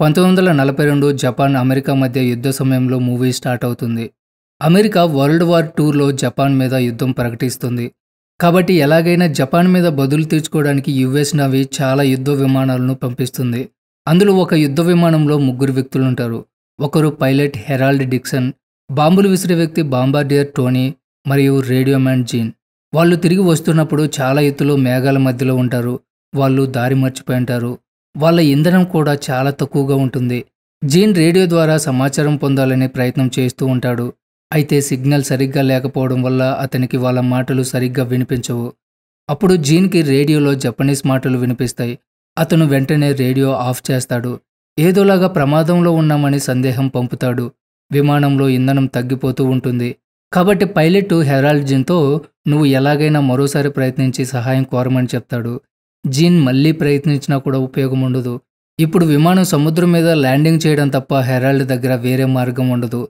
పంతొమ్మిది వందల నలభై రెండు జపాన్ అమెరికా మధ్య యుద్ధ సమయంలో మూవీ స్టార్ట్ అవుతుంది అమెరికా వరల్డ్ వార్ టూర్లో జపాన్ మీద యుద్ధం ప్రకటిస్తుంది కాబట్టి ఎలాగైనా జపాన్ మీద బదులు తీర్చుకోవడానికి యుఎస్ నవీ చాలా యుద్ధ విమానాలను పంపిస్తుంది అందులో ఒక యుద్ధ విమానంలో ముగ్గురు వ్యక్తులు ఉంటారు ఒకరు పైలట్ హెరాల్డ్ డిక్సన్ బాంబులు విసిరే వ్యక్తి బాంబార్డియర్ టోనీ మరియు రేడియో మ్యాన్ జీన్ వాళ్ళు తిరిగి వస్తున్నప్పుడు చాలా ఎత్తులో మేఘాల మధ్యలో ఉంటారు వాళ్ళు దారి మర్చిపోయి ఉంటారు వాళ్ళ ఇంధనం కూడా చాలా తక్కువగా ఉంటుంది జీన్ రేడియో ద్వారా సమాచారం పొందాలనే ప్రయత్నం చేస్తూ ఉంటాడు అయితే సిగ్నల్ సరిగ్గా లేకపోవడం వల్ల అతనికి వాళ్ళ మాటలు సరిగ్గా వినిపించవు అప్పుడు జీన్కి రేడియోలో జపనీస్ మాటలు వినిపిస్తాయి అతను వెంటనే రేడియో ఆఫ్ చేస్తాడు ఏదోలాగా ప్రమాదంలో ఉన్నామని సందేహం పంపుతాడు విమానంలో ఇంధనం తగ్గిపోతూ ఉంటుంది కాబట్టి పైలట్ జీన్తో నువ్వు ఎలాగైనా మరోసారి ప్రయత్నించి సహాయం కోరమని చెప్తాడు జీన్ మళ్ళీ ప్రయత్నించినా కూడా ఉపయోగం ఉండదు ఇప్పుడు విమానం సముద్రం మీద ల్యాండింగ్ చేయడం తప్ప హెరాల్డ్ దగ్గర వేరే మార్గం ఉండదు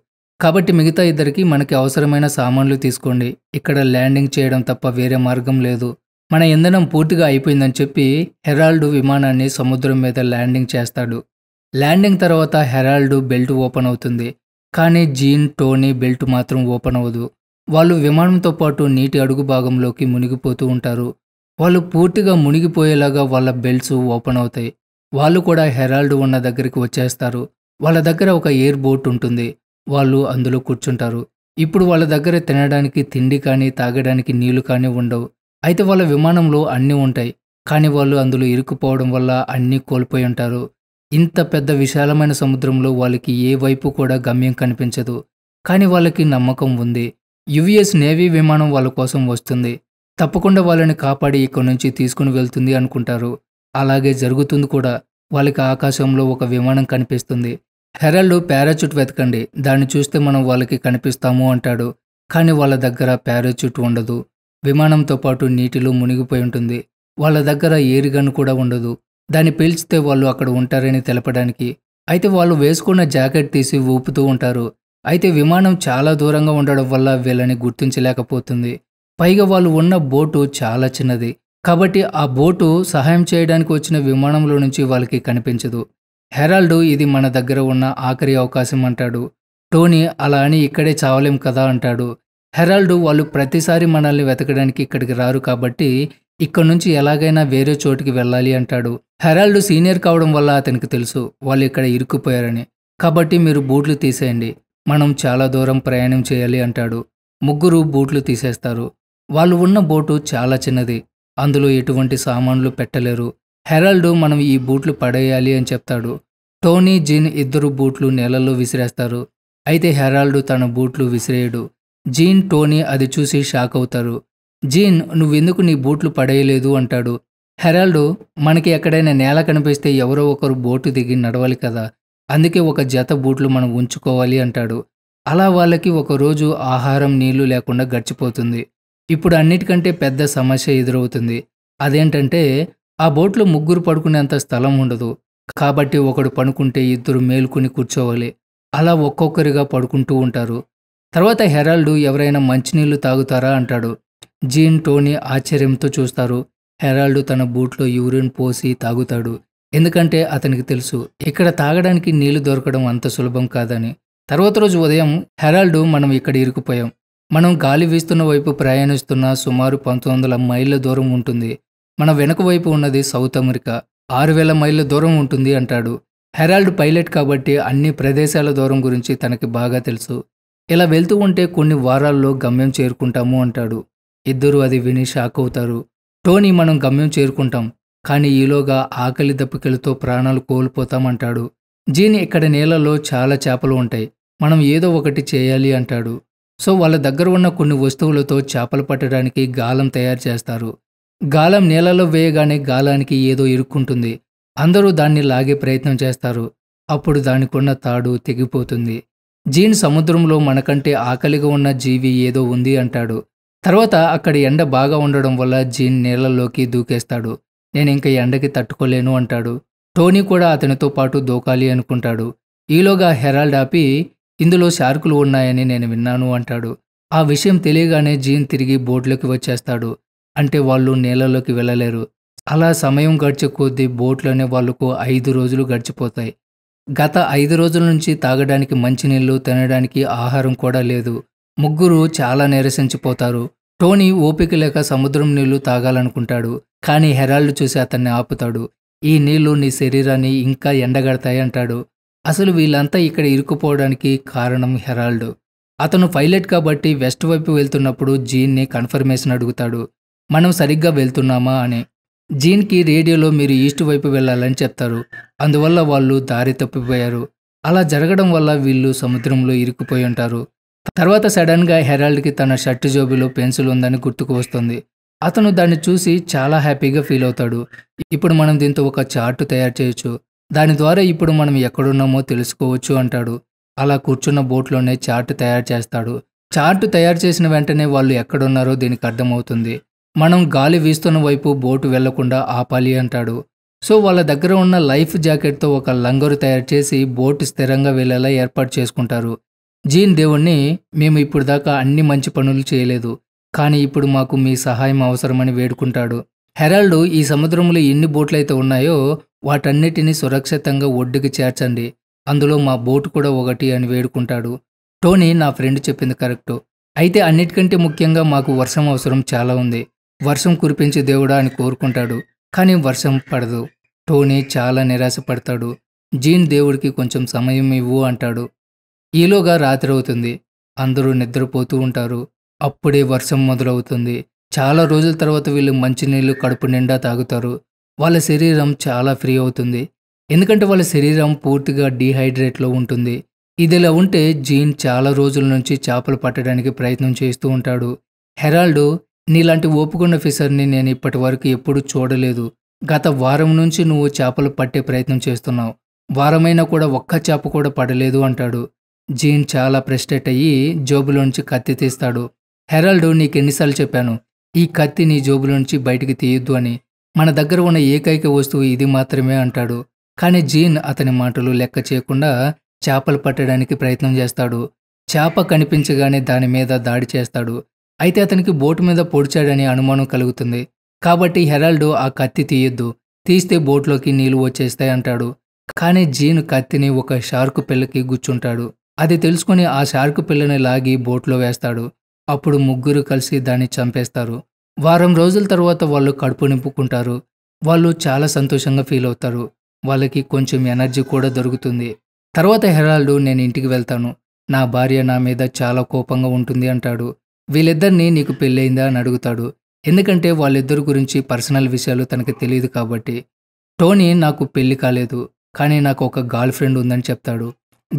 కాబట్టి మిగతా ఇద్దరికి మనకి అవసరమైన సామాన్లు తీసుకోండి ఇక్కడ ల్యాండింగ్ చేయడం తప్ప వేరే మార్గం లేదు మన ఇంధనం పూర్తిగా అయిపోయిందని చెప్పి హెరాల్డ్ విమానాన్ని సముద్రం మీద ల్యాండింగ్ చేస్తాడు ల్యాండింగ్ తర్వాత హెరాల్డ్ బెల్ట్ ఓపెన్ అవుతుంది కానీ జీన్ టోనీ బెల్ట్ మాత్రం ఓపెన్ అవ్వదు వాళ్ళు విమానంతో పాటు నీటి అడుగు భాగంలోకి మునిగిపోతూ ఉంటారు వాళ్ళు పూర్తిగా మునిగిపోయేలాగా వాళ్ళ బెల్ట్స్ ఓపెన్ అవుతాయి వాళ్ళు కూడా హెరాల్డ్ ఉన్న దగ్గరికి వచ్చేస్తారు వాళ్ళ దగ్గర ఒక ఎయిర్ బోట్ ఉంటుంది వాళ్ళు అందులో కూర్చుంటారు ఇప్పుడు వాళ్ళ దగ్గర తినడానికి తిండి కానీ తాగడానికి నీళ్లు కానీ ఉండవు అయితే వాళ్ళ విమానంలో అన్నీ ఉంటాయి కానీ వాళ్ళు అందులో ఇరుక్కుపోవడం వల్ల అన్నీ కోల్పోయి ఉంటారు ఇంత పెద్ద విశాలమైన సముద్రంలో వాళ్ళకి ఏ వైపు కూడా గమ్యం కనిపించదు కానీ వాళ్ళకి నమ్మకం ఉంది యుఎస్ నేవీ విమానం వాళ్ళ కోసం వస్తుంది తప్పకుండా వాళ్ళని కాపాడి ఇక్కడ నుంచి తీసుకుని వెళ్తుంది అనుకుంటారు అలాగే జరుగుతుంది కూడా వాళ్ళకి ఆకాశంలో ఒక విమానం కనిపిస్తుంది హెరల్డ్ పారాచూట్ వెతకండి దాన్ని చూస్తే మనం వాళ్ళకి కనిపిస్తాము అంటాడు కానీ వాళ్ళ దగ్గర పారాచూట్ ఉండదు విమానంతో పాటు నీటిలో మునిగిపోయి ఉంటుంది వాళ్ళ దగ్గర ఏరిగన్ కూడా ఉండదు దాన్ని పీల్చితే వాళ్ళు అక్కడ ఉంటారని తెలపడానికి అయితే వాళ్ళు వేసుకున్న జాకెట్ తీసి ఊపుతూ ఉంటారు అయితే విమానం చాలా దూరంగా ఉండడం వల్ల వీళ్ళని గుర్తించలేకపోతుంది పైగా వాళ్ళు ఉన్న బోటు చాలా చిన్నది కాబట్టి ఆ బోటు సహాయం చేయడానికి వచ్చిన విమానంలో నుంచి వాళ్ళకి కనిపించదు హెరాల్డ్ ఇది మన దగ్గర ఉన్న ఆఖరి అవకాశం అంటాడు టోనీ అలా అని ఇక్కడే చావలేం కదా అంటాడు హెరాల్డ్ వాళ్ళు ప్రతిసారి మనల్ని వెతకడానికి ఇక్కడికి రారు కాబట్టి ఇక్కడ నుంచి ఎలాగైనా వేరే చోటుకి వెళ్ళాలి అంటాడు హెరాల్డ్ సీనియర్ కావడం వల్ల అతనికి తెలుసు వాళ్ళు ఇక్కడ ఇరుక్కుపోయారని కాబట్టి మీరు బూట్లు తీసేయండి మనం చాలా దూరం ప్రయాణం చేయాలి అంటాడు ముగ్గురు బూట్లు తీసేస్తారు వాళ్ళు ఉన్న బోటు చాలా చిన్నది అందులో ఎటువంటి సామాన్లు పెట్టలేరు హెరాల్డ్ మనం ఈ బూట్లు పడేయాలి అని చెప్తాడు టోనీ జీన్ ఇద్దరు బూట్లు నేలల్లో విసిరేస్తారు అయితే హెరాల్డ్ తన బూట్లు విసిరేయడు జీన్ టోనీ అది చూసి షాక్ అవుతారు జీన్ నువ్వెందుకు నీ బూట్లు పడేయలేదు అంటాడు హెరాల్డ్ మనకి ఎక్కడైనా నేల కనిపిస్తే ఎవరో ఒకరు బోటు దిగి నడవాలి కదా అందుకే ఒక జత బూట్లు మనం ఉంచుకోవాలి అంటాడు అలా వాళ్ళకి ఒకరోజు ఆహారం నీళ్లు లేకుండా గడిచిపోతుంది ఇప్పుడు అన్నిటికంటే పెద్ద సమస్య ఎదురవుతుంది అదేంటంటే ఆ బోట్లో ముగ్గురు పడుకునేంత స్థలం ఉండదు కాబట్టి ఒకడు పనుకుంటే ఇద్దరు మేలుకుని కూర్చోవాలి అలా ఒక్కొక్కరిగా పడుకుంటూ ఉంటారు తర్వాత హెరాల్డ్ ఎవరైనా మంచినీళ్లు తాగుతారా అంటాడు జీన్ టోనీ ఆశ్చర్యంతో చూస్తారు హెరాల్డ్ తన బూట్లో యూరిన్ పోసి తాగుతాడు ఎందుకంటే అతనికి తెలుసు ఇక్కడ తాగడానికి నీళ్లు దొరకడం అంత సులభం కాదని తర్వాత రోజు ఉదయం హెరాల్డ్ మనం ఇక్కడ ఇరుకుపోయాం మనం గాలి వీస్తున్న వైపు ప్రయాణిస్తున్న సుమారు పంతొమ్మిది మైళ్ళ దూరం ఉంటుంది మన వెనుక వైపు ఉన్నది సౌత్ అమెరికా ఆరు వేల మైళ్ళ దూరం ఉంటుంది అంటాడు హెరాల్డ్ పైలట్ కాబట్టి అన్ని ప్రదేశాల దూరం గురించి తనకి బాగా తెలుసు ఇలా వెళ్తూ ఉంటే కొన్ని వారాల్లో గమ్యం చేరుకుంటాము అంటాడు ఇద్దరు అది విని షాక్ అవుతారు టోనీ మనం గమ్యం చేరుకుంటాం కానీ ఈలోగా ఆకలి దప్పికలతో ప్రాణాలు కోల్పోతామంటాడు జీని ఇక్కడ నేలలో చాలా చేపలు ఉంటాయి మనం ఏదో ఒకటి చేయాలి అంటాడు సో వాళ్ళ దగ్గర ఉన్న కొన్ని వస్తువులతో చేపలు పట్టడానికి గాలం తయారు చేస్తారు గాలం నీళ్ళలో వేయగానే గాలానికి ఏదో ఇరుక్కుంటుంది అందరూ దాన్ని లాగే ప్రయత్నం చేస్తారు అప్పుడు దానికున్న తాడు తెగిపోతుంది జీన్ సముద్రంలో మనకంటే ఆకలిగా ఉన్న జీవి ఏదో ఉంది అంటాడు తర్వాత అక్కడ ఎండ బాగా ఉండడం వల్ల జీన్ నీళ్ళలోకి దూకేస్తాడు నేను ఇంకా ఎండకి తట్టుకోలేను అంటాడు టోనీ కూడా అతనితో పాటు దూకాలి అనుకుంటాడు ఈలోగా హెరాల్డ్ ఆపి ఇందులో షార్కులు ఉన్నాయని నేను విన్నాను అంటాడు ఆ విషయం తెలియగానే జీన్ తిరిగి బోట్లోకి వచ్చేస్తాడు అంటే వాళ్ళు నేలలోకి వెళ్ళలేరు అలా సమయం గడిచే కొద్దీ బోట్లోనే వాళ్ళకు ఐదు రోజులు గడిచిపోతాయి గత ఐదు రోజుల నుంచి తాగడానికి మంచినీళ్ళు తినడానికి ఆహారం కూడా లేదు ముగ్గురు చాలా నీరసించిపోతారు టోనీ ఓపిక లేక సముద్రం నీళ్లు తాగాలనుకుంటాడు కానీ హెరాల్డ్ చూసి అతన్ని ఆపుతాడు ఈ నీళ్లు నీ శరీరాన్ని ఇంకా ఎండగడతాయి అంటాడు అసలు వీళ్ళంతా ఇక్కడ ఇరుక్కుపోవడానికి కారణం హెరాల్డ్ అతను పైలట్ కాబట్టి వెస్ట్ వైపు వెళ్తున్నప్పుడు జీన్ని కన్ఫర్మేషన్ అడుగుతాడు మనం సరిగ్గా వెళ్తున్నామా అని జీన్కి రేడియోలో మీరు ఈస్ట్ వైపు వెళ్ళాలని చెప్తారు అందువల్ల వాళ్ళు దారి తప్పిపోయారు అలా జరగడం వల్ల వీళ్ళు సముద్రంలో ఇరుక్కుపోయి ఉంటారు తర్వాత సడన్గా హెరాల్డ్కి తన షర్టు జోబిలో పెన్సిల్ ఉందని గుర్తుకు వస్తుంది అతను దాన్ని చూసి చాలా హ్యాపీగా ఫీల్ అవుతాడు ఇప్పుడు మనం దీంతో ఒక చార్టు తయారు చేయొచ్చు దాని ద్వారా ఇప్పుడు మనం ఎక్కడున్నామో తెలుసుకోవచ్చు అంటాడు అలా కూర్చున్న బోట్లోనే చార్ట్ తయారు చేస్తాడు చార్ట్ తయారు చేసిన వెంటనే వాళ్ళు ఎక్కడున్నారో దీనికి అర్థమవుతుంది మనం గాలి వీస్తున్న వైపు బోటు వెళ్లకుండా ఆపాలి అంటాడు సో వాళ్ళ దగ్గర ఉన్న లైఫ్ జాకెట్తో ఒక లంగరు తయారు చేసి బోటు స్థిరంగా వెళ్ళేలా ఏర్పాటు చేసుకుంటారు జీన్ దేవుణ్ణి మేము ఇప్పుడు దాకా అన్ని మంచి పనులు చేయలేదు కానీ ఇప్పుడు మాకు మీ సహాయం అవసరమని వేడుకుంటాడు హెరాల్డ్ ఈ సముద్రంలో ఎన్ని అయితే ఉన్నాయో వాటన్నిటినీ సురక్షితంగా ఒడ్డుకి చేర్చండి అందులో మా బోటు కూడా ఒకటి అని వేడుకుంటాడు టోనీ నా ఫ్రెండ్ చెప్పింది కరెక్టు అయితే అన్నిటికంటే ముఖ్యంగా మాకు వర్షం అవసరం చాలా ఉంది వర్షం కురిపించే దేవుడా అని కోరుకుంటాడు కానీ వర్షం పడదు టోనీ చాలా నిరాశపడతాడు జీన్ దేవుడికి కొంచెం సమయం ఇవ్వు అంటాడు ఈలోగా రాత్రి అవుతుంది అందరూ నిద్రపోతూ ఉంటారు అప్పుడే వర్షం మొదలవుతుంది చాలా రోజుల తర్వాత వీళ్ళు మంచినీళ్ళు కడుపు నిండా తాగుతారు వాళ్ళ శరీరం చాలా ఫ్రీ అవుతుంది ఎందుకంటే వాళ్ళ శరీరం పూర్తిగా డీహైడ్రేట్లో ఉంటుంది ఇదిలా ఉంటే జీన్ చాలా రోజుల నుంచి చేపలు పట్టడానికి ప్రయత్నం చేస్తూ ఉంటాడు హెరాల్డు నీలాంటి ఓపుకున్న ఫిషర్ని నేను ఇప్పటి వరకు ఎప్పుడూ చూడలేదు గత వారం నుంచి నువ్వు చేపలు పట్టే ప్రయత్నం చేస్తున్నావు వారమైనా కూడా ఒక్క చేప కూడా పడలేదు అంటాడు జీన్ చాలా ప్రెస్టేట్ అయ్యి జోబులోంచి కత్తి తీస్తాడు హెరాల్డ్ నీకు ఎన్నిసార్లు చెప్పాను ఈ కత్తి నీ జోబులోంచి బయటికి తీయొద్దు అని మన దగ్గర ఉన్న ఏకైక వస్తువు ఇది మాత్రమే అంటాడు కానీ జీన్ అతని మాటలు లెక్క చేయకుండా చేపలు పట్టడానికి ప్రయత్నం చేస్తాడు చేప కనిపించగానే దాని మీద దాడి చేస్తాడు అయితే అతనికి బోటు మీద పొడిచాడని అనుమానం కలుగుతుంది కాబట్టి హెరాల్డ్ ఆ కత్తి తీయొద్దు తీస్తే బోట్లోకి నీళ్లు వచ్చేస్తాయి అంటాడు కానీ జీన్ కత్తిని ఒక షార్కు పిల్లకి గుచ్చుంటాడు అది తెలుసుకుని ఆ షార్కు పిల్లని లాగి బోట్లో వేస్తాడు అప్పుడు ముగ్గురు కలిసి దాన్ని చంపేస్తారు వారం రోజుల తర్వాత వాళ్ళు కడుపు నింపుకుంటారు వాళ్ళు చాలా సంతోషంగా ఫీల్ అవుతారు వాళ్ళకి కొంచెం ఎనర్జీ కూడా దొరుకుతుంది తర్వాత హెరాల్డ్ నేను ఇంటికి వెళ్తాను నా భార్య నా మీద చాలా కోపంగా ఉంటుంది అంటాడు వీళ్ళిద్దరినీ నీకు పెళ్ళయిందా అని అడుగుతాడు ఎందుకంటే వాళ్ళిద్దరి గురించి పర్సనల్ విషయాలు తనకు తెలియదు కాబట్టి టోనీ నాకు పెళ్లి కాలేదు కానీ నాకు ఒక గర్ల్ ఫ్రెండ్ ఉందని చెప్తాడు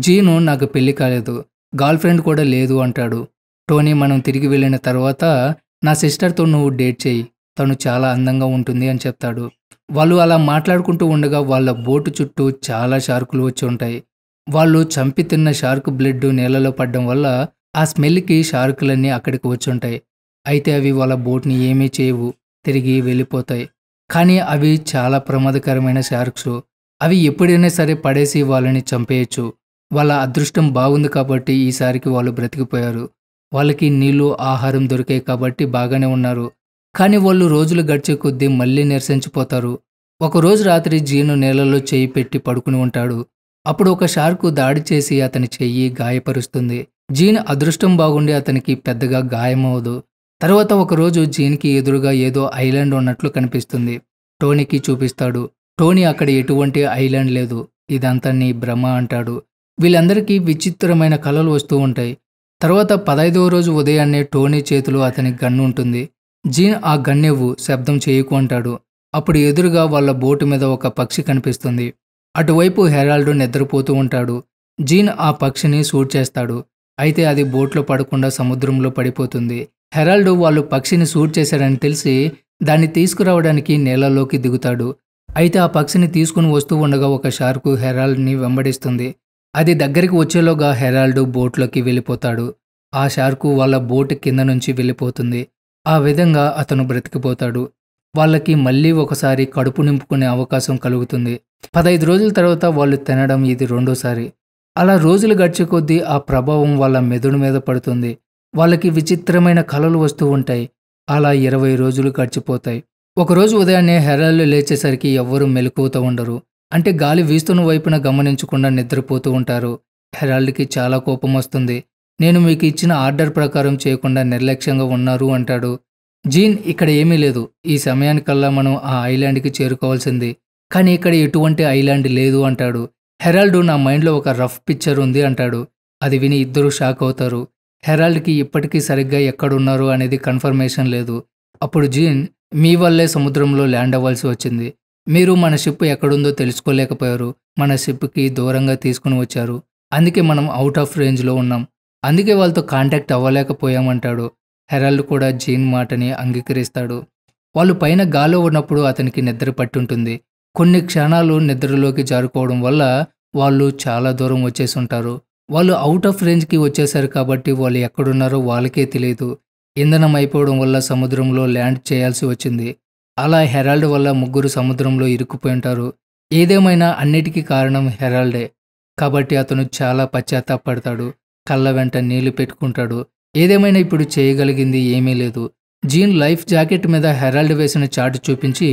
జీను నాకు పెళ్లి కాలేదు గర్ల్ ఫ్రెండ్ కూడా లేదు అంటాడు టోనీ మనం తిరిగి వెళ్ళిన తర్వాత నా సిస్టర్తో నువ్వు డేట్ చేయి తను చాలా అందంగా ఉంటుంది అని చెప్తాడు వాళ్ళు అలా మాట్లాడుకుంటూ ఉండగా వాళ్ళ బోటు చుట్టూ చాలా షార్కులు వచ్చి ఉంటాయి వాళ్ళు చంపి తిన్న షార్క్ బ్లడ్ నేలలో పడడం వల్ల ఆ స్మెల్కి షార్కులన్నీ అక్కడికి వచ్చుంటాయి అయితే అవి వాళ్ళ బోట్ని ఏమీ చేయవు తిరిగి వెళ్ళిపోతాయి కానీ అవి చాలా ప్రమాదకరమైన షార్క్స్ అవి ఎప్పుడైనా సరే పడేసి వాళ్ళని చంపేయచ్చు వాళ్ళ అదృష్టం బాగుంది కాబట్టి ఈసారికి వాళ్ళు బ్రతికిపోయారు వాళ్ళకి నీళ్లు ఆహారం దొరికాయి కాబట్టి బాగానే ఉన్నారు కానీ వాళ్ళు రోజులు గడిచే కొద్దీ మళ్ళీ నిరసించిపోతారు ఒకరోజు రాత్రి జీను నేలలో చేయి పెట్టి పడుకుని ఉంటాడు అప్పుడు ఒక షార్కు దాడి చేసి అతని చెయ్యి గాయపరుస్తుంది జీన్ అదృష్టం బాగుండి అతనికి పెద్దగా గాయమవదు తర్వాత ఒకరోజు జీన్కి ఎదురుగా ఏదో ఐలాండ్ ఉన్నట్లు కనిపిస్తుంది టోనీకి చూపిస్తాడు టోనీ అక్కడ ఎటువంటి ఐలాండ్ లేదు ఇదంతా నీ భ్రమ అంటాడు వీళ్ళందరికీ విచిత్రమైన కళలు వస్తూ ఉంటాయి తర్వాత పదైదవ రోజు ఉదయాన్నే టోనీ చేతిలో అతని గన్ను ఉంటుంది జీన్ ఆ గన్నెవ్వు శబ్దం చేయకు అంటాడు అప్పుడు ఎదురుగా వాళ్ళ బోటు మీద ఒక పక్షి కనిపిస్తుంది అటువైపు హెరాల్డ్ నిద్రపోతూ ఉంటాడు జీన్ ఆ పక్షిని షూట్ చేస్తాడు అయితే అది బోట్లో పడకుండా సముద్రంలో పడిపోతుంది హెరాల్డ్ వాళ్ళు పక్షిని షూట్ చేశారని తెలిసి దాన్ని తీసుకురావడానికి నేలలోకి దిగుతాడు అయితే ఆ పక్షిని తీసుకుని వస్తూ ఉండగా ఒక షార్కు హెరాల్డ్ని వెంబడిస్తుంది అది దగ్గరికి వచ్చేలోగా హెరాల్డ్ బోట్లోకి వెళ్ళిపోతాడు ఆ షార్కు వాళ్ళ బోట్ కింద నుంచి వెళ్ళిపోతుంది ఆ విధంగా అతను బ్రతికిపోతాడు వాళ్ళకి మళ్ళీ ఒకసారి కడుపు నింపుకునే అవకాశం కలుగుతుంది పదహైదు రోజుల తర్వాత వాళ్ళు తినడం ఇది రెండోసారి అలా రోజులు గడిచే కొద్దీ ఆ ప్రభావం వాళ్ళ మెదడు మీద పడుతుంది వాళ్ళకి విచిత్రమైన కళలు వస్తూ ఉంటాయి అలా ఇరవై రోజులు గడిచిపోతాయి ఒకరోజు ఉదయాన్నే హెరాళ్ళు లేచేసరికి ఎవ్వరూ మెలకువతో ఉండరు అంటే గాలి వీస్తున్న వైపున గమనించకుండా నిద్రపోతూ ఉంటారు హెరాల్డ్కి చాలా కోపం వస్తుంది నేను మీకు ఇచ్చిన ఆర్డర్ ప్రకారం చేయకుండా నిర్లక్ష్యంగా ఉన్నారు అంటాడు జీన్ ఇక్కడ ఏమీ లేదు ఈ సమయానికల్లా మనం ఆ ఐలాండ్కి చేరుకోవాల్సింది కానీ ఇక్కడ ఎటువంటి ఐలాండ్ లేదు అంటాడు హెరాల్డ్ నా మైండ్లో ఒక రఫ్ పిక్చర్ ఉంది అంటాడు అది విని ఇద్దరూ షాక్ అవుతారు హెరాల్డ్కి ఇప్పటికీ సరిగ్గా ఎక్కడున్నారు అనేది కన్ఫర్మేషన్ లేదు అప్పుడు జీన్ మీ వల్లే సముద్రంలో ల్యాండ్ అవ్వాల్సి వచ్చింది మీరు మన షిప్ ఎక్కడుందో తెలుసుకోలేకపోయారు మన షిప్కి దూరంగా తీసుకుని వచ్చారు అందుకే మనం అవుట్ ఆఫ్ రేంజ్లో ఉన్నాం అందుకే వాళ్ళతో కాంటాక్ట్ అవ్వలేకపోయామంటాడు హెరాల్డ్ కూడా జీన్ మాటని అంగీకరిస్తాడు వాళ్ళు పైన గాలో ఉన్నప్పుడు అతనికి నిద్ర పట్టుంటుంది కొన్ని క్షణాలు నిద్రలోకి జారుకోవడం వల్ల వాళ్ళు చాలా దూరం వచ్చేసి ఉంటారు వాళ్ళు అవుట్ ఆఫ్ రేంజ్కి వచ్చేసారు కాబట్టి వాళ్ళు ఎక్కడున్నారో వాళ్ళకే తెలియదు ఇంధనం అయిపోవడం వల్ల సముద్రంలో ల్యాండ్ చేయాల్సి వచ్చింది అలా హెరాల్డ్ వల్ల ముగ్గురు సముద్రంలో ఇరుక్కుపోయి ఉంటారు ఏదేమైనా అన్నిటికీ కారణం హెరాల్డే కాబట్టి అతను చాలా పశ్చాత్తాపడతాడు కళ్ళ వెంట నీళ్లు పెట్టుకుంటాడు ఏదేమైనా ఇప్పుడు చేయగలిగింది ఏమీ లేదు జీన్ లైఫ్ జాకెట్ మీద హెరాల్డ్ వేసిన చాటు చూపించి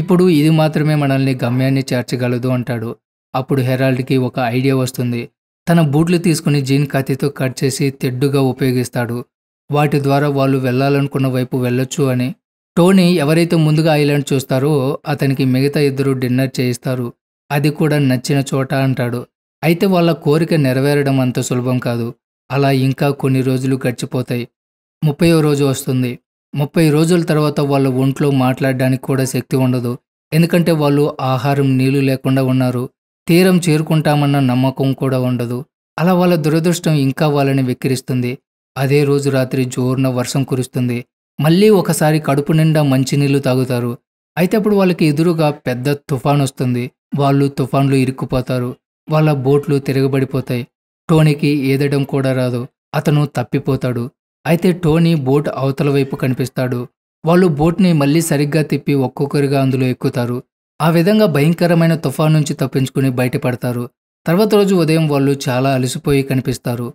ఇప్పుడు ఇది మాత్రమే మనల్ని గమ్యాన్ని చేర్చగలదు అంటాడు అప్పుడు హెరాల్డ్కి ఒక ఐడియా వస్తుంది తన బూట్లు తీసుకుని జీన్ కత్తితో కట్ చేసి తెడ్డుగా ఉపయోగిస్తాడు వాటి ద్వారా వాళ్ళు వెళ్ళాలనుకున్న వైపు వెళ్ళొచ్చు అని టోనీ ఎవరైతే ముందుగా ఐలాండ్ చూస్తారో అతనికి మిగతా ఇద్దరు డిన్నర్ చేయిస్తారు అది కూడా నచ్చిన చోట అంటాడు అయితే వాళ్ళ కోరిక నెరవేరడం అంత సులభం కాదు అలా ఇంకా కొన్ని రోజులు గడిచిపోతాయి ముప్పయో రోజు వస్తుంది ముప్పై రోజుల తర్వాత వాళ్ళ ఒంట్లో మాట్లాడడానికి కూడా శక్తి ఉండదు ఎందుకంటే వాళ్ళు ఆహారం నీళ్లు లేకుండా ఉన్నారు తీరం చేరుకుంటామన్న నమ్మకం కూడా ఉండదు అలా వాళ్ళ దురదృష్టం ఇంకా వాళ్ళని వెక్కిరిస్తుంది అదే రోజు రాత్రి జోరున వర్షం కురుస్తుంది మళ్ళీ ఒకసారి కడుపు నిండా మంచినీళ్ళు తాగుతారు అయితే అప్పుడు వాళ్ళకి ఎదురుగా పెద్ద తుఫాన్ వస్తుంది వాళ్ళు తుఫాన్లు ఇరుక్కుపోతారు వాళ్ళ బోట్లు తిరగబడిపోతాయి టోనీకి ఏదడం కూడా రాదు అతను తప్పిపోతాడు అయితే టోనీ బోట్ అవతల వైపు కనిపిస్తాడు వాళ్ళు బోట్ని మళ్ళీ సరిగ్గా తిప్పి ఒక్కొక్కరిగా అందులో ఎక్కుతారు ఆ విధంగా భయంకరమైన తుఫాన్ నుంచి తప్పించుకుని బయటపడతారు తర్వాత రోజు ఉదయం వాళ్ళు చాలా అలసిపోయి కనిపిస్తారు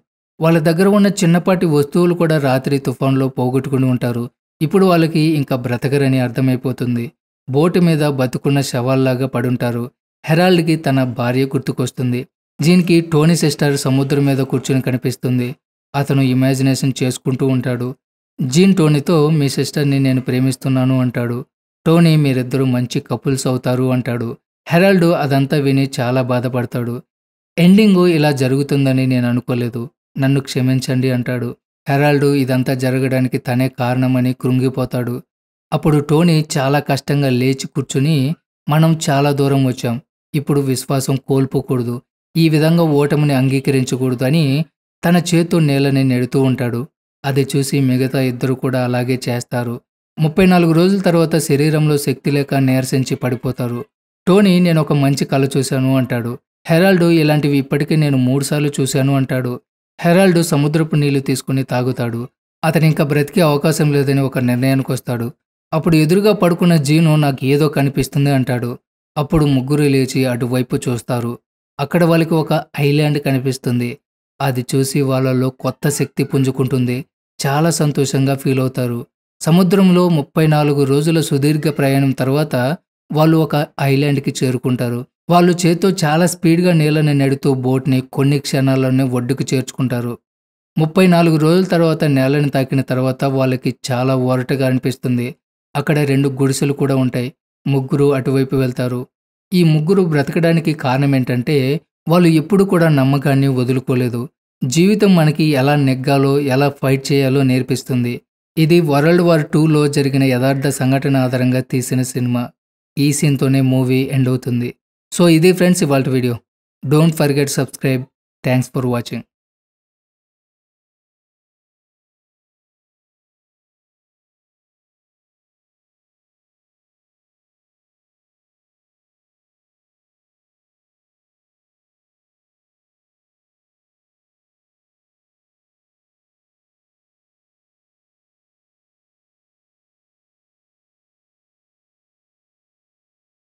వాళ్ళ దగ్గర ఉన్న చిన్నపాటి వస్తువులు కూడా రాత్రి తుఫాన్లో పోగొట్టుకుని ఉంటారు ఇప్పుడు వాళ్ళకి ఇంకా బ్రతకరని అర్థమైపోతుంది బోటు మీద బతుకున్న శవాల్లాగా పడుంటారు హెరాల్డ్కి తన భార్య గుర్తుకొస్తుంది దీనికి టోనీ సిస్టర్ సముద్రం మీద కూర్చుని కనిపిస్తుంది అతను ఇమాజినేషన్ చేసుకుంటూ ఉంటాడు జీన్ టోనీతో మీ సిస్టర్ని నేను ప్రేమిస్తున్నాను అంటాడు టోనీ మీరిద్దరూ మంచి కపుల్స్ అవుతారు అంటాడు హెరాల్డ్ అదంతా విని చాలా బాధపడతాడు ఎండింగు ఇలా జరుగుతుందని నేను అనుకోలేదు నన్ను క్షమించండి అంటాడు హెరాల్డు ఇదంతా జరగడానికి తనే కారణమని కృంగిపోతాడు అప్పుడు టోనీ చాలా కష్టంగా లేచి కూర్చుని మనం చాలా దూరం వచ్చాం ఇప్పుడు విశ్వాసం కోల్పోకూడదు ఈ విధంగా ఓటమిని అంగీకరించకూడదు అని తన చేతు నేలని నెడుతూ ఉంటాడు అది చూసి మిగతా ఇద్దరు కూడా అలాగే చేస్తారు ముప్పై నాలుగు రోజుల తర్వాత శరీరంలో శక్తి లేక నీరసించి పడిపోతారు టోనీ నేను ఒక మంచి కళ చూశాను అంటాడు హెరాల్డు ఇలాంటివి ఇప్పటికీ నేను మూడుసార్లు చూశాను అంటాడు హెరాల్డ్ సముద్రపు నీళ్లు తీసుకుని తాగుతాడు ఇంకా బ్రతికే అవకాశం లేదని ఒక నిర్ణయానికి వస్తాడు అప్పుడు ఎదురుగా పడుకున్న జీను నాకు ఏదో కనిపిస్తుంది అంటాడు అప్పుడు ముగ్గురు లేచి అటువైపు చూస్తారు అక్కడ వాళ్ళకి ఒక ఐలాండ్ కనిపిస్తుంది అది చూసి వాళ్ళలో కొత్త శక్తి పుంజుకుంటుంది చాలా సంతోషంగా ఫీల్ అవుతారు సముద్రంలో ముప్పై నాలుగు రోజుల సుదీర్ఘ ప్రయాణం తర్వాత వాళ్ళు ఒక ఐలాండ్కి చేరుకుంటారు వాళ్ళు చేతితో చాలా స్పీడ్గా నీళ్ళని నెడుతూ బోట్ని కొన్ని క్షణాల్లోనే ఒడ్డుకు చేర్చుకుంటారు ముప్పై నాలుగు రోజుల తర్వాత నేలని తాకిన తర్వాత వాళ్ళకి చాలా ఊరటగా అనిపిస్తుంది అక్కడ రెండు గుడిసెలు కూడా ఉంటాయి ముగ్గురు అటువైపు వెళ్తారు ఈ ముగ్గురు బ్రతకడానికి కారణం ఏంటంటే వాళ్ళు ఎప్పుడు కూడా నమ్మకాన్ని వదులుకోలేదు జీవితం మనకి ఎలా నెగ్గాలో ఎలా ఫైట్ చేయాలో నేర్పిస్తుంది ఇది వరల్డ్ వార్ టూలో జరిగిన యథార్థ సంఘటన ఆధారంగా తీసిన సినిమా ఈ సీన్తోనే మూవీ ఎండ్ అవుతుంది సో ఇది ఫ్రెండ్స్ ఇవాళ video don't forget subscribe thanks for watching